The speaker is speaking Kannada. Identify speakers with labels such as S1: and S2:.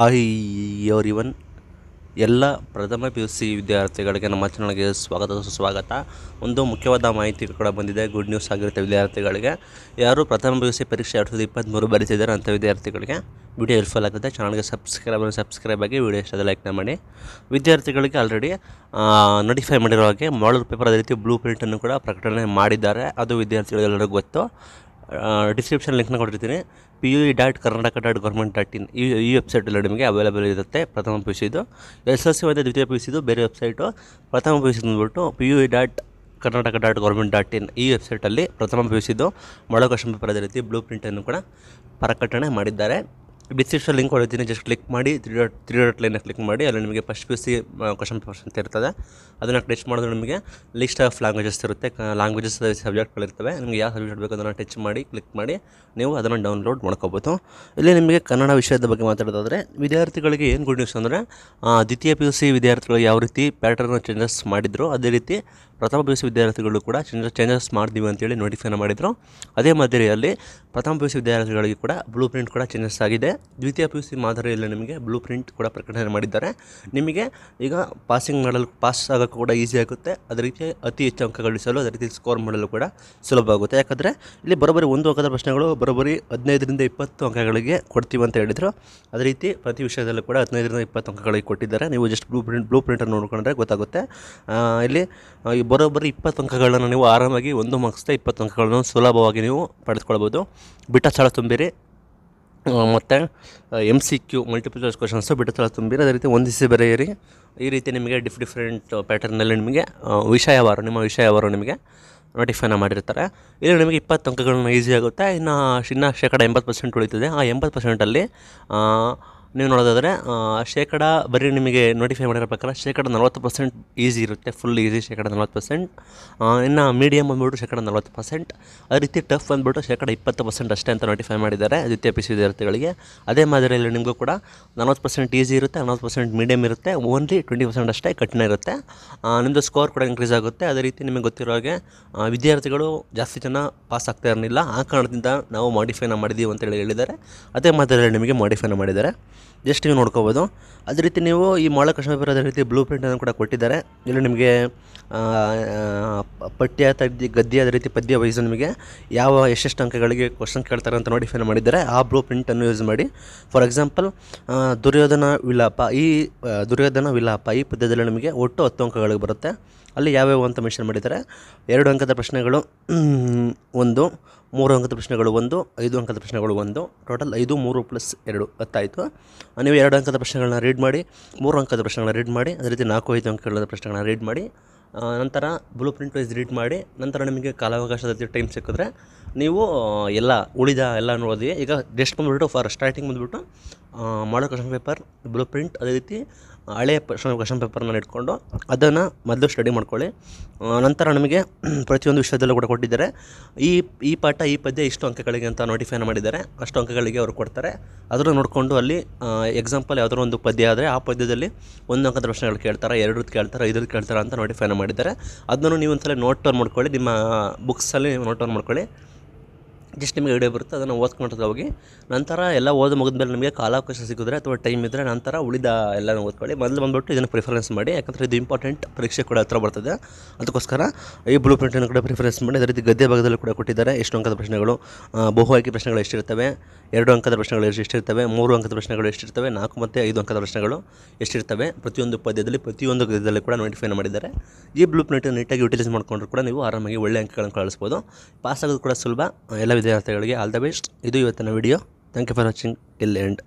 S1: ಹಾಯ್ ಎವ್ರಿ ಒನ್ ಎಲ್ಲ ಪ್ರಥಮ ಪಿ ಯು ಸಿ ವಿದ್ಯಾರ್ಥಿಗಳಿಗೆ ನಮ್ಮ ಚಾನಲ್ಗೆ ಸ್ವಾಗತ ಸುಸ್ವಾಗತ ಒಂದು ಮುಖ್ಯವಾದ ಮಾಹಿತಿ ಕೂಡ ಬಂದಿದೆ ಗುಡ್ ನ್ಯೂಸ್ ಆಗಿರುತ್ತೆ ವಿದ್ಯಾರ್ಥಿಗಳಿಗೆ ಯಾರು ಪ್ರಥಮ ಪಿ ಯು ಸಿ ಪರೀಕ್ಷೆ ಎರಡು ಸಾವಿರದ ಇಪ್ಪತ್ತ್ಮೂರು ಬರೀತಿದ್ದಾರೆ ಅಂಥ ವಿದ್ಯಾರ್ಥಿಗಳಿಗೆ ವಿಡಿಯೋ ಹೆಲ್ಪ್ಫುಲ್ ಆಗುತ್ತೆ ಚಾನಲ್ಗೆ ಸಬ್ಸ್ಕ್ರೈಬ್ ಸಬ್ಸ್ಕ್ರೈಬ್ ಆಗಿ ವಿಡಿಯೋ ಇಷ್ಟದ ಲೈಕ್ನ ಮಾಡಿ ವಿದ್ಯಾರ್ಥಿಗಳಿಗೆ ಆಲ್ರೆಡಿ ನೋಟಿಫೈ ಮಾಡಿರೋ ಹಾಗೆ ಮಾಡಲ್ ಪೇಪರ್ ಅದೇ ರೀತಿ ಬ್ಲೂ ಪ್ರಿಂಟನ್ನು ಕೂಡ ಪ್ರಕಟಣೆ ಮಾಡಿದ್ದಾರೆ ಅದು ವಿದ್ಯಾರ್ಥಿಗಳೆಲ್ಲರಿಗೂ ಗೊತ್ತು ಡಿಸ್ಕ್ರಿಪ್ಷನ್ ಲಿಂಕ್ನ ಕೊಟ್ಟಿರ್ತೀನಿ P U E dot Karnataka dot government dot in ಈ ಈ ವೆಬ್ಸೈಟಲ್ಲಿ ನಿಮಗೆ ಅವೈಲೇಬಲ್ ಇರುತ್ತೆ ಪ್ರಥಮ ಪಿ ಯು ಸಿದು ಎಸ್ ಎಲ್ ಸಿ ದ್ವಿತೀಯ ಪಿ ಯು ಸಿದು ಬೇರೆ ವೆಬ್ಸೈಟು ಪ್ರಥಮ ಪಿ ಯು ಸಿ ಅಂದ್ಬಿಟ್ಟು P U E dot Karnataka dot government dot in ಈ ವೆಬ್ಸೈಟಲ್ಲಿ ಪ್ರಥಮ ಪಿ ಯು ಸಿದು ಮೊಳ ಪೇಪರ್ ಅದೇ ರೀತಿ ಬ್ಲೂ ಪ್ರಿಂಟನ್ನು ಕೂಡ ಪ್ರಕಟಣೆ ಮಾಡಿದ್ದಾರೆ ಡಿಸ್ಕ್ರಿಪ್ಷನ್ ಲಿಂಕ್ ಕೊಡಿದ್ದೀನಿ ಜಸ್ಟ್ ಕ್ಲಿಕ್ ಮಾಡಿ three dot three dot line click ಮಾಡಿ ಅಲ್ಲಿ ನಿಮಗೆ first P U C question papers ಅಂತ ಇರ್ತದೆ ಅದನ್ನು ಟಚ್ ಮಾಡಿದ್ರೆ ನಿಮಗೆ ಲಿಸ್ಟ್ ಆಫ್ ಲ್ಯಾಂಗ್ವೇಜಸ್ ಇರುತ್ತೆ ಲ್ಯಾಂಗ್ವೇಜಸ್ ಸಬ್ಜೆಕ್ಟ್ಗಳಿರ್ತವೆ ನಿಮಗೆ ಯಾವ ಸಬ್ಜೆಕ್ಟ್ ಬೇಕು ಅದನ್ನು ಟಚ್ ಮಾಡಿ ಕ್ಲಿಕ್ ಮಾಡಿ ನೀವು ಅದನ್ನು ಡೌನ್ಲೋಡ್ ಮಾಡ್ಕೋಬೋದು ಇಲ್ಲಿ ನಿಮಗೆ ಕನ್ನಡ ವಿಷಯದ ಬಗ್ಗೆ ಮಾತಾಡೋದಾದರೆ ವಿದ್ಯಾರ್ಥಿಗಳಿಗೆ ಏನು ಗುಡ್ ನ್ಯೂಸ್ ಅಂದರೆ ದ್ವಿತೀಯ ಪಿ ಯು ಸಿ ವಿದ್ಯಾರ್ಥಿಗಳು ಯಾವ ರೀತಿ ಪ್ಯಾಟರ್ನ್ ಚೇಂಜಸ್ ಮಾಡಿದ್ರು ಅದೇ ರೀತಿ ಪ್ರಥಮ ಪಿ ಯು ಸಿ ವಿದ್ಯಾರ್ಥಿಗಳು ಕೂಡ ಚೇಂಜ್ ಚೇಂಜಸ್ ಮಾಡಿದೀವಿ ಅಂತೇಳಿ ನೋಟಿಫೈನ ಮಾಡಿದರು ಅದೇ ಮಾದರಿಯಲ್ಲಿ ಪ್ರಥಮ ಪಿ ಯು ಸಿ ವಿದ್ಯಾರ್ಥಿಗಳಿಗೆ ಕೂಡ ಬ್ಲೂ ಪ್ರಿಂಟ್ ಕೂಡ ಚೇಂಜಸ್ ಆಗಿದೆ ದ್ವಿತೀಯ ಪಿ ಯು ಸಿ ಮಾದರಿಯಲ್ಲಿ ನಿಮಗೆ ಬ್ಲೂ ಪ್ರಿಂಟ್ ಕೂಡ ಪ್ರಕಟಣೆ ಮಾಡಿದ್ದಾರೆ ನಿಮಗೆ ಈಗ ಪಾಸಿಂಗ್ ಮಾಡಲು ಪಾಸ್ ಆಗೋಕ್ಕೆ ಕೂಡ ಈಸಿ ಆಗುತ್ತೆ ಅದೇ ರೀತಿ ಅತಿ ಹೆಚ್ಚು ಅಂಕ ಗಳಿಸಲು ಅದೇ ರೀತಿ ಸ್ಕೋರ್ ಮಾಡಲು ಕೂಡ ಸುಲಭ ಆಗುತ್ತೆ ಯಾಕಂದರೆ ಇಲ್ಲಿ ಬರೋಬ್ಬರಿ ಒಂದು ಅಂಕದ ಪ್ರಶ್ನೆಗಳು ಬರೋಬ್ಬರಿ ಹದಿನೈದರಿಂದ ಇಪ್ಪತ್ತು ಅಂಕಗಳಿಗೆ ಕೊಡ್ತೀವಿ ಅಂತ ಹೇಳಿದರು ಅದೇ ರೀತಿ ಪ್ರತಿ ವಿಷಯದಲ್ಲೂ ಕೂಡ ಹದಿನೈದರಿಂದ ಇಪ್ಪತ್ತು ಅಂಕಗಳಿಗೆ ಕೊಟ್ಟಿದ್ದಾರೆ ನೀವು ಜಸ್ಟ್ ಬ್ಲೂ ಪ್ರಿಂಟ್ ಬ್ಲೂ ಪ್ರಿಂಟನ್ನು ನೋಡಿಕೊಂಡ್ರೆ ಗೊತ್ತಾಗುತ್ತೆ ಇಲ್ಲಿ ಬರೋಬ್ಬರಿ ಇಪ್ಪತ್ತು ಅಂಕಗಳನ್ನು ನೀವು ಆರಾಮಾಗಿ ಒಂದು ಮಾರ್ಕ್ಸ್ದ ಇಪ್ಪತ್ತು ಅಂಕಗಳನ್ನು ಸುಲಭವಾಗಿ ನೀವು ಪಡೆದುಕೊಳ್ಬೋದು ಬಿಟ್ಟ ಸ್ಥಳ ತುಂಬಿರಿ ಮತ್ತು M C Q multiple choice questions ಸ್ಥಳ ತುಂಬಿರಿ ಅದೇ ರೀತಿ ಒಂದಿಸಿ ಬರೆಯಿರಿ ಈ ರೀತಿ ನಿಮಗೆ ಡಿಫ್ ಡಿಫ್ರೆಂಟ್ ಪ್ಯಾಟರ್ನಲ್ಲಿ ನಿಮಗೆ ವಿಷಯವಾರು ನಿಮ್ಮ ವಿಷಯವಾರು ನಿಮಗೆ ನೋಟಿಫೈನ ಮಾಡಿರ್ತಾರೆ ಇಲ್ಲಿ ನಿಮಗೆ ಇಪ್ಪತ್ತು ಅಂಕಗಳನ್ನು ಈಸಿ ಆಗುತ್ತೆ ಇನ್ನು ಇನ್ನು ಶೇಕಡ ಎಂಬತ್ತು ಪರ್ಸೆಂಟ್ ಉಳಿತದೆ ಆ ಎಂಬತ್ತು ಪರ್ಸೆಂಟಲ್ಲಿ ನೀವು ನೋಡೋದಾದರೆ ಶೇಕಡ ಬರೀ ನಿಮಗೆ ನೋಟಿಫೈ ಮಾಡಿರೋ ಪ್ರಕಾರ ಶೇಕಡ ನಲ್ವತ್ತು ಪರ್ಸೆಂಟ್ ಈಸಿ ಇರುತ್ತೆ ಫುಲ್ ಈಸಿ ಶೇಕಡ ನಲ್ವತ್ತು ಪರ್ಸೆಂಟ್ ಇನ್ನು ಮೀಡಿಯಮ್ ಬಂದುಬಿಟ್ಟು ಶೇಕಡ ನಲ್ವತ್ತು ಪರ್ಸೆಂಟ್ ಅದೇ ರೀತಿ ಟಫ್ ಬಂದುಬಿಟ್ಟು ಶೇಕಡ ಇಪ್ಪತ್ತು ಪರ್ಸೆಂಟ್ ಅಷ್ಟೇ ಅಂತ ನೋಟಿಫೈ ಮಾಡಿದ್ದಾರೆ ದ್ವಿತೀಯ ಪಿ ಸಿ ವಿದ್ಯಾರ್ಥಿಗಳಿಗೆ ಅದೇ ಮಾದರಿಯಲ್ಲಿ ನಿಮಗೂ ಕೂಡ ನಲವತ್ತು ಪರ್ಸೆಂಟ್ ಈಸಿ ಇರುತ್ತೆ ನಲವತ್ತು ಪರ್ಸೆಂಟ್ ಮೀಡಿಯಮ್ ಇರುತ್ತೆ ಓನ್ಲಿ ಟ್ವೆಂಟಿ ಪರ್ಸೆಂಟ್ ಅಷ್ಟೇ ಕಠಿಣ ಇರುತ್ತೆ ನಿಮ್ಮದು ಸ್ಕೋರ್ ಕೂಡ ಇನ್ಕ್ರೀಸ್ ಆಗುತ್ತೆ ಅದೇ ರೀತಿ ನಿಮಗೆ ಗೊತ್ತಿರೋ ಹಾಗೆ ವಿದ್ಯಾರ್ಥಿಗಳು ಜಾಸ್ತಿ ಜನ ಪಾಸ್ ಆಗ್ತಾ ಇರಲಿಲ್ಲ ಆ ಕಾರಣದಿಂದ ನಾವು ಮಾಡಿಫೈನ ಮಾಡಿದ್ದೀವಿ ಅಂತೇಳಿ ಹೇಳಿದ್ದಾರೆ ಅದೇ ಮಾದರಿಯಲ್ಲಿ ನಿಮಗೆ ಮಾಡಿಫೈನ ಮಾಡಿದ್ದಾರೆ ಜಸ್ಟ್ ನೀವು ನೋಡ್ಕೋಬೋದು ಅದೇ ರೀತಿ ನೀವು ಈ ಮಾಳ ಕಶ್ಮೀರ ಅದೇ ರೀತಿ ಬ್ಲೂ ಪ್ರಿಂಟನ್ನು ಕೂಡ ಕೊಟ್ಟಿದ್ದಾರೆ ಇಲ್ಲಿ ನಿಮಗೆ ಪಠ್ಯ ತದ್ದಿ ಗದ್ಯ ಅದೇ ರೀತಿ ಪದ್ಯ ವಯಸ್ಸು ನಿಮಗೆ ಯಾವ ಎಷ್ಟೆಷ್ಟು ಅಂಕಗಳಿಗೆ ಕ್ವಶನ್ ಕೇಳ್ತಾರೆ ಅಂತ ನೋಟಿಫೈ ಮಾಡಿದ್ದಾರೆ ಆ ಬ್ಲೂ ಪ್ರಿಂಟನ್ನು ಯೂಸ್ ಮಾಡಿ ಫಾರ್ ಎಕ್ಸಾಂಪಲ್ ದುರ್ಯೋಧನ ವಿಲಾಪ ಈ ದುರ್ಯೋಧನ ವಿಲಾಪ ಈ ಪದ್ಯದಲ್ಲಿ ನಿಮಗೆ ಒಟ್ಟು ಹತ್ತು ಅಂಕಗಳಿಗೆ ಬರುತ್ತೆ ಅಲ್ಲಿ ಯಾವ್ಯಾವ ಅಂತ ಮೆನ್ಷನ್ ಮಾಡಿದ್ದಾರೆ ಎರಡು ಅಂಕದ ಪ್ರಶ್ನೆಗಳು ಒಂದು ಮೂರು ಅಂಕದ ಪ್ರಶ್ನೆಗಳು ಒಂದು ಐದು ಅಂಕದ ಪ್ರಶ್ನೆಗಳು ಒಂದು ಟೋಟಲ್ ಐದು ಮೂರು ಪ್ಲಸ್ ಎರಡು ಹತ್ತಾಯಿತು ನೀವು ಎರಡು ಅಂಕದ ಪ್ರಶ್ನೆಗಳನ್ನ ರೀಡ್ ಮಾಡಿ ಮೂರು ಅಂಕದ ಪ್ರಶ್ನೆಗಳನ್ನ ರೀಡ್ ಮಾಡಿ ಅದೇ ರೀತಿ ನಾಲ್ಕು ಐದು ಅಂಕಗಳ ಪ್ರಶ್ನೆಗಳನ್ನ ರೀಡ್ ಮಾಡಿ ನಂತರ ಬ್ಲೂ ಪ್ರಿಂಟ್ ವೈಸ್ ರೀಡ್ ಮಾಡಿ ನಂತರ ನಿಮಗೆ ಕಾಲಾವಕಾಶದ ಟೈಮ್ ಸಿಕ್ಕಿದ್ರೆ ನೀವು ಎಲ್ಲ ಉಳಿದ ಎಲ್ಲ ನೋಡಿದ್ವಿ ಈಗ ಜಸ್ಟ್ ಬಂದುಬಿಟ್ಟು ಫಾರ್ ಸ್ಟಾರ್ಟಿಂಗ್ ಬಂದುಬಿಟ್ಟು ಮಾಡೋ ಕ್ವಶನ್ ಪೇಪರ್ ಬ್ಲೂ ಪ್ರಿಂಟ್ ಅದೇ ರೀತಿ ಹಳೆ ಕ್ವಶನ್ ಪೇಪರ್ನ ಇಟ್ಕೊಂಡು ಅದನ್ನು ಮೊದಲು ಸ್ಟಡಿ ಮಾಡ್ಕೊಳ್ಳಿ ನಂತರ ನಮಗೆ ಪ್ರತಿಯೊಂದು ವಿಷಯದಲ್ಲೂ ಕೂಡ ಕೊಟ್ಟಿದ್ದಾರೆ ಈ ಈ ಪಾಠ ಈ ಪದ್ಯ ಇಷ್ಟು ಅಂಕಗಳಿಗೆ ಅಂತ ನೋಟಿಫೈನ ಮಾಡಿದ್ದಾರೆ ಅಷ್ಟು ಅಂಕಗಳಿಗೆ ಅವರು ಕೊಡ್ತಾರೆ ಅದನ್ನು ನೋಡಿಕೊಂಡು ಅಲ್ಲಿ ಎಕ್ಸಾಂಪಲ್ ಯಾವುದಾದ್ರು ಒಂದು ಪದ್ಯ ಆದರೆ ಆ ಪದ್ಯದಲ್ಲಿ ಒಂದು ಅಂಕದ ಪ್ರಶ್ನೆಗಳು ಕೇಳ್ತಾರೆ ಎರಡರದ್ದು ಕೇಳ್ತಾರೆ ಐದು ಕೇಳ್ತಾರೆ ಅಂತ ನೋಟಿಫೈನ ಮಾಡಿದ್ದಾರೆ ಅದನ್ನು ನೀವು ಒಂದ್ಸಲ ನೋಟ್ ಟರ್ನ್ ಮಾಡ್ಕೊಳ್ಳಿ ನಿಮ್ಮ ಬುಕ್ಸಲ್ಲಿ ನೋಟ್ ಟರ್ನ್ ಮಾಡ್ಕೊಳ್ಳಿ ಜಸ್ಟ್ ನಿಮಗೆ ಐಡಿಯಾ ಬರುತ್ತೆ ಅದನ್ನು ಓದ್ಕೊಂಡು ಹೋಗಿ ನಂತರ ಎಲ್ಲ ಮುಗಿದ ಮೇಲೆ ನಿಮಗೆ ಕಾಲಾವಕಾಶ ಸಿಕ್ಕಿದ್ರೆ ಅಥವಾ ಟೈಮ್ ಇದ್ದರೆ ನಂತರ ಉಳಿದ ಎಲ್ಲ ಓದ್ಕೊಳ್ಳಿ ಮೊದಲು ಬಂದುಬಿಟ್ಟು ಇದನ್ನು ಪ್ರಿಫರೆನ್ಸ್ ಮಾಡಿ ಯಾಕಂದರೆ ಇದು ಇಂಪಾರ್ಟೆಂಟ್ ಪರೀಕ್ಷೆ ಕೂಡ ಹತ್ರ ಬರ್ತದೆ ಅದಕ್ಕೋಸ್ಕರ ಈ ಬ್ಲೂ ಪ್ರಿಂಟನ್ನು ಕೂಡ ಪ್ರಿಫರೆನ್ಸ್ ಮಾಡಿ ಅದೇ ರೀತಿ ಗದ್ದೆ ಭಾಗದಲ್ಲೂ ಕೂಡ ಕೊಟ್ಟಿದ್ದಾರೆ ಎಷ್ಟು ಅಂಕದ ಪ್ರಶ್ನೆಗಳು ಬಹು ಆಯ್ಕೆ ಪ್ರಶ್ನೆಗಳು ಎಷ್ಟಿರ್ತವೆ ಎರಡು ಅಂಕದ ಪ್ರಶ್ನೆಗಳು ಎಷ್ಟು ಎಷ್ಟಿರ್ತವೆ ಮೂರು ಅಂಕದ ಪ್ರಶ್ನೆಗಳು ಎಷ್ಟಿರ್ತವೆ ನಾಲ್ಕು ಮತ್ತು ಐದು ಅಂಕದ ಪ್ರಶ್ನೆಗಳು ಎಷ್ಟಿರ್ತವೆ ಪ್ರತಿಯೊಂದು ಪದ್ಯದಲ್ಲಿ ಪ್ರತಿಯೊಂದು ಗದ್ಯದಲ್ಲಿ ಕೂಡ ನೋಟಿಫೈ ಮಾಡಿದ್ದಾರೆ ಈ ಬ್ಲೂ ಪ್ರಿಂಟನ್ನು ನೀಟಾಗಿ ಯುಟಿಲೈಸ್ ಮಾಡಿಕೊಂಡ್ರೂ ಕೂಡ ನೀವು ಆರಾಮಾಗಿ ಒಳ್ಳೆ ಅಂಕಗಳನ್ನು ಕಳಿಸ್ಬೋದು ಪಾಸ್ ಆಗೋದು ಕೂಡ ಸುಲಭ ಎಲ್ಲ ವಿದ್ಯಾರ್ಥಿಗಳಿಗೆ ಆಲ್ ದ ಬೆಸ್ಟ್ ಇದು ಇವತ್ತಿನ video thank you for watching ಇಲ್ ಎಂಡ್